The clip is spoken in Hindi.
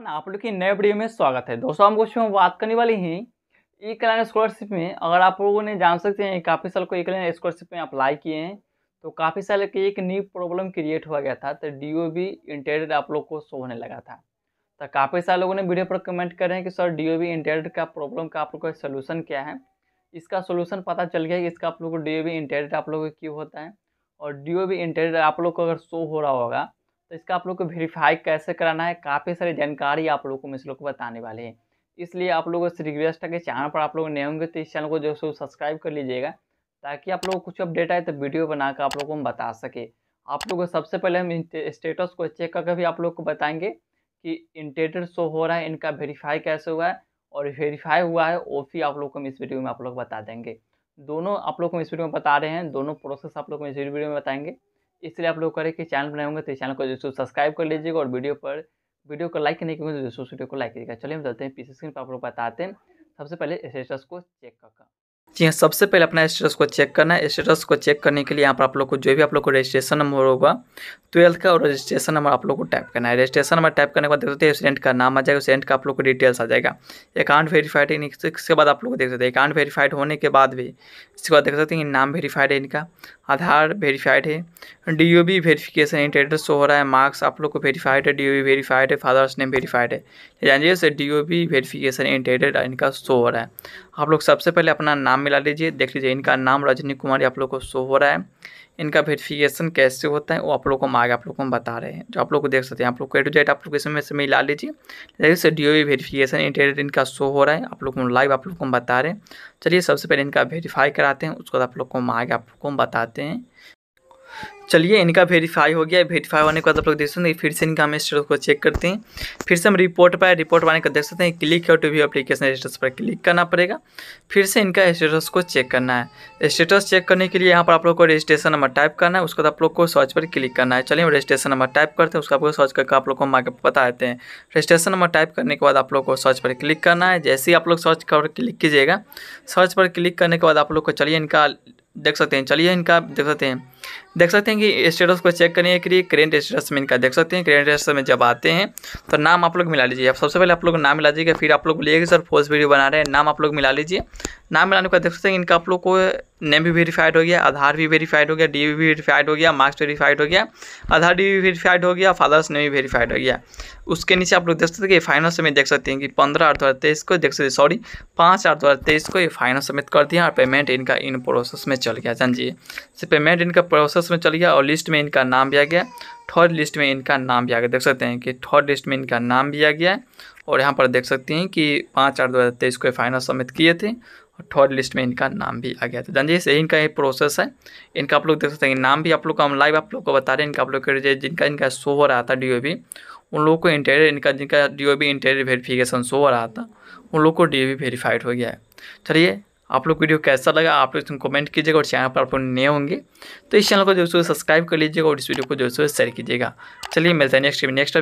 वन आप लोग की नए वीडियो में स्वागत है दोस्तों हम कुछ में बात करने वाले हैं ई कल्याण स्कॉलरशिप में अगर आप लोगों ने जान सकते हैं काफ़ी साल को ई कल्याण स्कॉलरशिप में अप्लाई किए हैं तो काफ़ी साल की एक न्यू प्रॉब्लम क्रिएट हुआ गया था तो डी ओ बी इंटेडेड आप लोग को शो होने लगा था तो काफ़ी सारे लोगों ने वीडियो पर कमेंट कर रहे हैं कि सर डी ओ बी इंटेडेड का प्रॉब्लम का आप लोग का सोल्यूशन क्या है इसका सोल्यूशन पता चल गया कि इसका आप लोग को डी ओ बी इंटेडेड आप लोग को क्यों होता है और डी ओ बी इंटेडेड आप लोग को अगर शो हो रहा होगा तो इसका आप लोग को वेरीफाई कैसे कराना है काफ़ी सारी जानकारी आप लोग को हम इस लोग को बताने वाले हैं इसलिए आप लोगों से रिक्वेस्ट है कि चैनल पर आप लोग नए होंगे तो इस चैनल को जो है सब्सक्राइब कर लीजिएगा ताकि आप लोग कुछ अपडेट आए तो वीडियो बनाकर आप लोग को हम बता सके आप लोगों को सबसे पहले हम स्टेटस को चेक करके भी आप लोग को बताएंगे कि इंटेटर शो हो रहा है इनका वेरीफाई कैसे हुआ है और वेरीफाई हुआ है वो भी आप लोग को हम इस वीडियो में आप लोग बता देंगे दोनों आप लोग को इस वीडियो में बता रहे हैं दोनों प्रोसेस आप लोग को इस वीडियो में बताएंगे इसलिए आप लोग करें कि चैनल बनाएंगे तो चैनल को जो सब्सक्राइब कर लीजिएगा और वीडियो पर वीडियो को लाइक नहीं करेंगे तो जरूर वीडियो को लाइक कीजिएगा चलिए हम चलते हैं पीछे स्क्रीन पर आप लोग बताते हैं सबसे पहले स्टेटस को चेक कर जी हाँ सबसे पहले अपना स्टेटस को चेक करना है स्टेटस को चेक करने के लिए यहाँ पर आप लोग को जो भी आप लोग को रजिस्ट्रेशन नंबर होगा ट्वेल्थ का और रजिस्ट्रेशन नंबर आप लोग को टाइप करना है रजिस्ट्रेशन नंबर टाइप करने के बाद देख सकते हैं स्टूडेंट का नाम आ जाएगा स्टूडेंट का आप लोग को डिटेल्स आ जाएगा अकाउंट वेरीफाइड इसके बाद आप लोग देख सकते हैं अकाउंट वेरीफाइड होने के बाद भी इसके बाद देख सकते हैं नाम वेरीफाइड है इनका आधार वेरीफाइड है डी ओ बी वेरीफिकेशन इंटरेटर शो हो रहा है मार्क्स आप लोग को वेरीफाइड है डी ओ बी वेरीफाइड है फादर्स नेम वेरीफाइड है जानिए डी ओ बी वेरीफिकेशन इंटरेटर इनका शो हो रहा है आप लोग सबसे पहले अपना नाम नाम मिला लीजिए देख लीजिए इनका नाम रजनी कुमारी आप लोग को शो हो रहा है इनका वेरिफिकेशन कैसे होता है वो आप लोग को हम आप लोग को हम बता रहे हैं जो आप लोग को देख सकते हैं आप लोग क्रेडिट ए आप लोग इसमें से मिला लीजिए जैसे डी ओ वेरिफिकेशन इंटरनेट इनका शो हो रहा है आप लोग को लाइव आप लोग को हम बता रहे हैं चलिए सबसे पहले इनका वेरीफाई कराते हैं उसके बाद आप लोग को हम आप लोग को हम बताते हैं चलिए इनका वेरीफाई हो गया वेरीफाई होने के बाद आप लोग देख सकते हैं फिर से इनका हम स्टेटस को चेक करते हैं फिर से हम रिपोर्ट पर रिपोर्ट पाने का देख सकते हैं क्लिक है टू व्यू एप्लीकेशन स्टेटस पर क्लिक करना पड़ेगा फिर से इनका स्टेटस को चेक करना है स्टेटस चेक करने के लिए यहाँ पर आप लोग को रजिस्ट्रेशन नंबर टाइप करना है उसके बाद आप लोग को सर्च पर क्लिक करना है चलिए हम रजिस्ट्रेशन नंबर टाइप करते हैं उसका आप लोग सर्च करके आप लोग को मार्ग बता देते हैं रजिस्ट्रेशन नंबर टाइप करने के बाद आप लोग को सर्च पर क्लिक करना है जैसे ही आप लोग सर्च कर क्लिक कीजिएगा सर्च पर क्लिक करने के बाद आप लोग को चलिए इनका देख सकते हैं चलिए इनका देख सकते हैं देख सकते हैं कि स्टेटस को चेक करने के लिए करेंट स्टेटस में इनका देख सकते हैं करेंट स्टेटस में जब आते हैं तो नाम आप लोग मिला लीजिए अब सबसे पहले आप लोग नाम मिला दीजिएगा फिर आप लोग बोलिएगा सर फोर्स वीडियो बना रहे हैं नाम आप लोग मिला लीजिए नाम मिलाने का देख सकते हैं इनका आप लोग को नेम भी वेरीफाइड हो गया आधार भी वेरीफाइड हो गया डी भी वेरीफाइड हो गया मार्क्स वेरीफाइड हो गया आधार डी भी वेरीफाइड हो गया फादर्स नेम भी वेरीफाइड हो गया उसके नीचे आप लोग देख सकते हैं कि फाइनल समेत देख सकते हैं कि पंद्रह आठ दो हज़ार तेईस को देख सकते सॉरी पाँच आठ दो हज़ार तेईस को ये फाइनल समेत कर दिया और पेमेंट इनका इन प्रोसेस में चल गया जान जी पेमेंट इनका प्रोसेस में चल गया और लिस्ट में इनका नाम भी आ गया थर्ड लिस्ट में इनका नाम भी आ गया देख सकते हैं कि थर्ड लिस्ट में इनका नाम भी आ गया और यहाँ पर देख सकते हैं कि पाँच आठ दो हज़ार तेईस को फाइनल सबमिट किए थे थर्ड लिस्ट में इनका नाम भी आ गया था जानते से इनका ये प्रोसेस है इनका आप लोग देख सकते हैं नाम भी आप लोग का हम लाइव आप लोग को बता रहे हैं इनका आप लोग के जिनका इनका शो हो रहा था डी उन लोगों को इंटेरियर इनका जिनका D O interior verification show हो रहा था उन लोग को डी ओ वेरीफाइड हो गया है चलिए आप लोग वीडियो कैसा लगा आप लोग कमेंट कीजिएगा और चैनल पर आप लोग नए होंगे तो इस चैनल को जो सब्सक्राइब कर लीजिएगा और इस वीडियो को जो शेयर कीजिएगा चलिए मिलते हैं नेक्स्ट नेक्स्ट